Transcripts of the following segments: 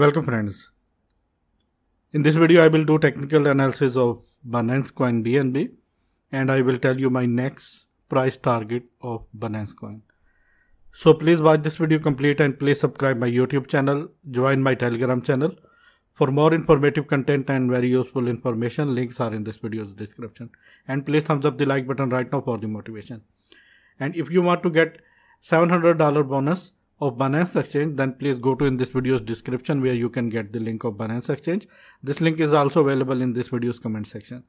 Welcome friends. In this video I will do technical analysis of Binance Coin BNB and I will tell you my next price target of Binance Coin. So please watch this video complete and please subscribe my YouTube channel, join my Telegram channel. For more informative content and very useful information, links are in this video's description. And please thumbs up the like button right now for the motivation. And if you want to get $700 bonus, of Binance Exchange, then please go to in this video's description where you can get the link of Binance Exchange. This link is also available in this video's comment section.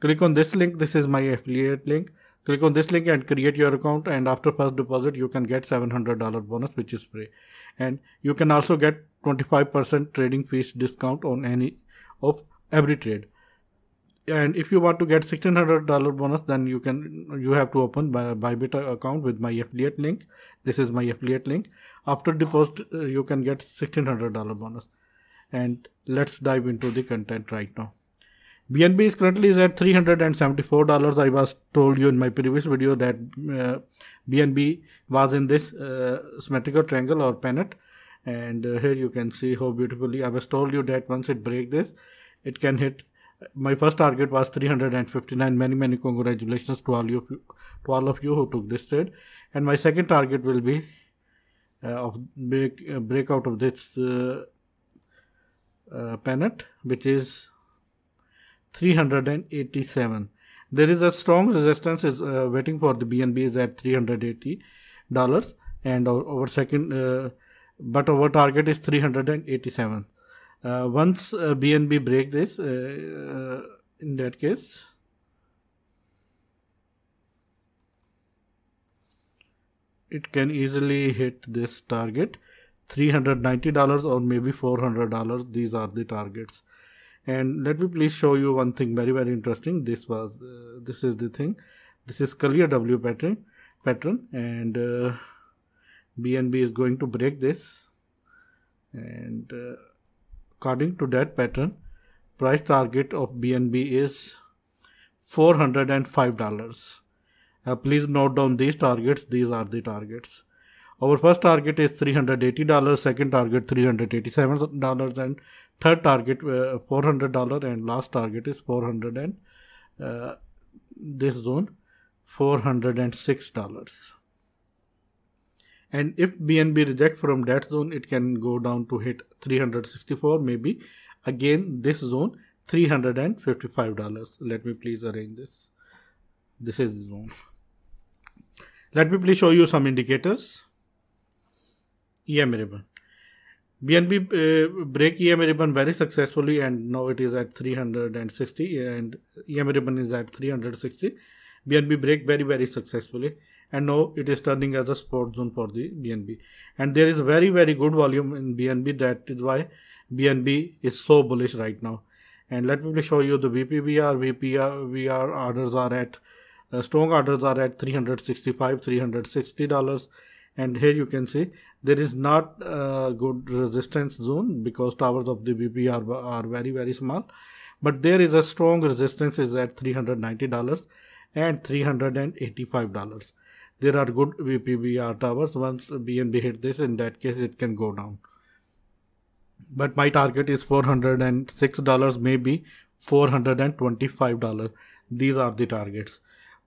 Click on this link. This is my affiliate link. Click on this link and create your account. And after first deposit, you can get $700 bonus, which is free. And you can also get 25% trading fees discount on any of every trade and if you want to get $1600 bonus then you can you have to open by bybit account with my affiliate link this is my affiliate link after deposit uh, you can get $1600 bonus and let's dive into the content right now bnb is currently is at $374 i was told you in my previous video that uh, bnb was in this uh, symmetrical triangle or pennant and uh, here you can see how beautifully i was told you that once it break this it can hit my first target was 359 many many congratulations to all you to all of you who took this trade and my second target will be uh, of break uh, breakout of this uh, uh, pennant which is 387 there is a strong resistance is uh, waiting for the bnb is at 380 dollars and our, our second uh, but our target is 387 uh, once BNB uh, break this, uh, in that case, it can easily hit this target $390 or maybe $400 these are the targets and let me please show you one thing very very interesting this was uh, this is the thing this is clear W pattern pattern and uh, BNB is going to break this and uh, According to that pattern, price target of BNB is $405. Uh, please note down these targets. These are the targets. Our first target is $380, second target $387, and third target uh, $400, and last target is 400 and uh, this zone $406 and if BNB reject from that zone it can go down to hit 364 maybe again this zone 355 dollars let me please arrange this this is the zone let me please show you some indicators EM ribbon BNB uh, break EM ribbon very successfully and now it is at 360 and EM ribbon is at 360 BNB break very very successfully and now it is turning as a support zone for the BNB and there is very very good volume in BNB that is why BNB is so bullish right now and let me show you the VPBR VPR VR orders are at uh, strong orders are at 365 360 dollars and here you can see there is not a good resistance zone because towers of the VPR are, are very very small but there is a strong resistance is at 390 dollars and 385 dollars there are good VPVR towers. Once BNB hit this, in that case, it can go down. But my target is $406, maybe $425. These are the targets.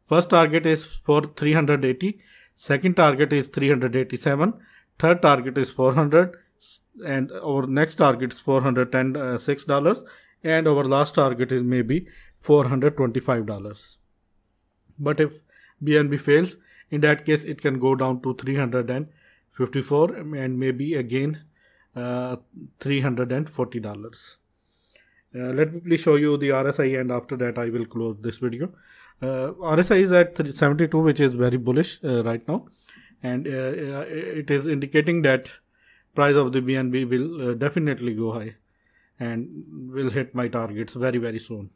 First target is for 380. Second target is 387. Third target is 400 and our next target is $406 uh, and our last target is maybe $425 but if bnb fails in that case it can go down to 354 and maybe again uh, 340 dollars uh, let me please show you the RSI and after that I will close this video. Uh, RSI is at 72 which is very bullish uh, right now and uh, uh, it is indicating that price of the BNB will uh, definitely go high and will hit my targets very very soon.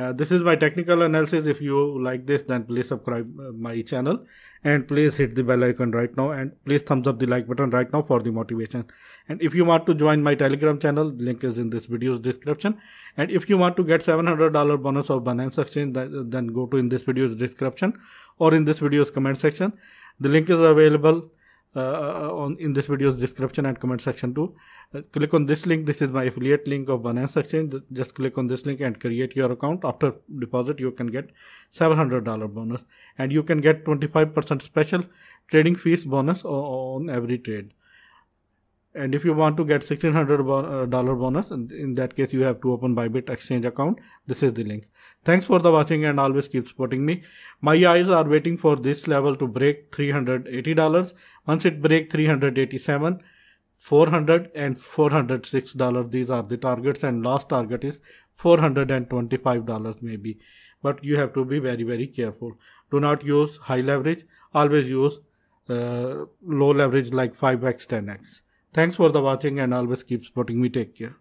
Uh, this is my technical analysis. If you like this, then please subscribe uh, my channel and please hit the bell icon right now and please thumbs up the like button right now for the motivation. And if you want to join my telegram channel, link is in this video's description. And if you want to get $700 bonus of Binance exchange, then go to in this video's description or in this video's comment section. The link is available uh, on in this video's description and comment section too. Uh, click on this link. This is my affiliate link of Binance Exchange. Just click on this link and create your account. After deposit, you can get $700 bonus and you can get 25% special trading fees bonus on every trade and if you want to get $1600 uh, bonus in that case you have to open bybit exchange account this is the link thanks for the watching and always keep supporting me my eyes are waiting for this level to break $380 once it break 387 400 and 406 dollar these are the targets and last target is 425 dollars maybe but you have to be very very careful do not use high leverage always use uh, low leverage like 5x 10x Thanks for the watching and always keep supporting me. Take care.